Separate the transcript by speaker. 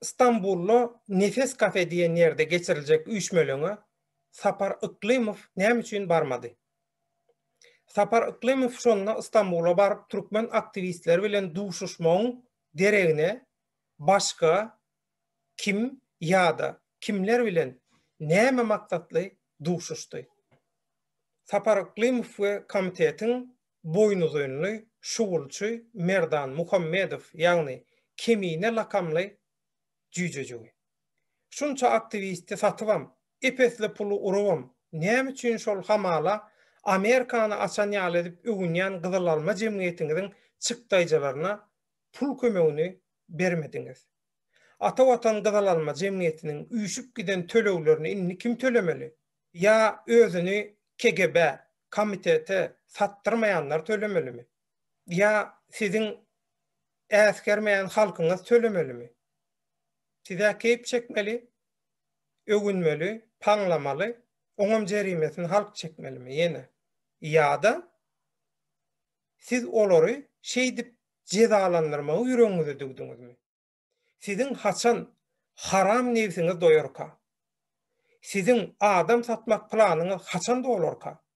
Speaker 1: İstanbullu Nefes Kafe diyen yerde geçirilecek 3 mölünü Sapar Iklimov nem üçün barmadı? Sapar Iklimov şonuna İstanbul'a barıp Türkmen aktivistler bilen duşuşmağın dereğine başka kim ya da kimler bilen neme maksatlı duşuştu? Sapar Iklimov ve komitetin boynuz önlü şuğulçu Merdan Muhammedov yani kemiğine lakamlı cüjüjüg. Şunça aktivisti satıbam, epesli pulu urubam. Näme üçin şol hamala Amerikany açan ýal edip ügünýän alma jemgyýetiniň çykdaýjalaryna pul kömegini bermediňiz. Ata watan alma jemgyýetiniň üýüşüp giden tölewlerini indi kim tölemeli? Ya özünü KGB komitete sattırmayanlar tölemeli mi? Ya sizin äskermeýän halkyňyz tölemeli mi? tida keyip çekmeli, ögünmeli, panlamalı, onom cerimesini halk çekmeli mi yine? Ya da siz oları şey dip cezalandırma uyruğunuzu dövdünüz mü? Sizin haçan haram nevsiniz doyorka? Sizin adam satmak planını haçan da olorka?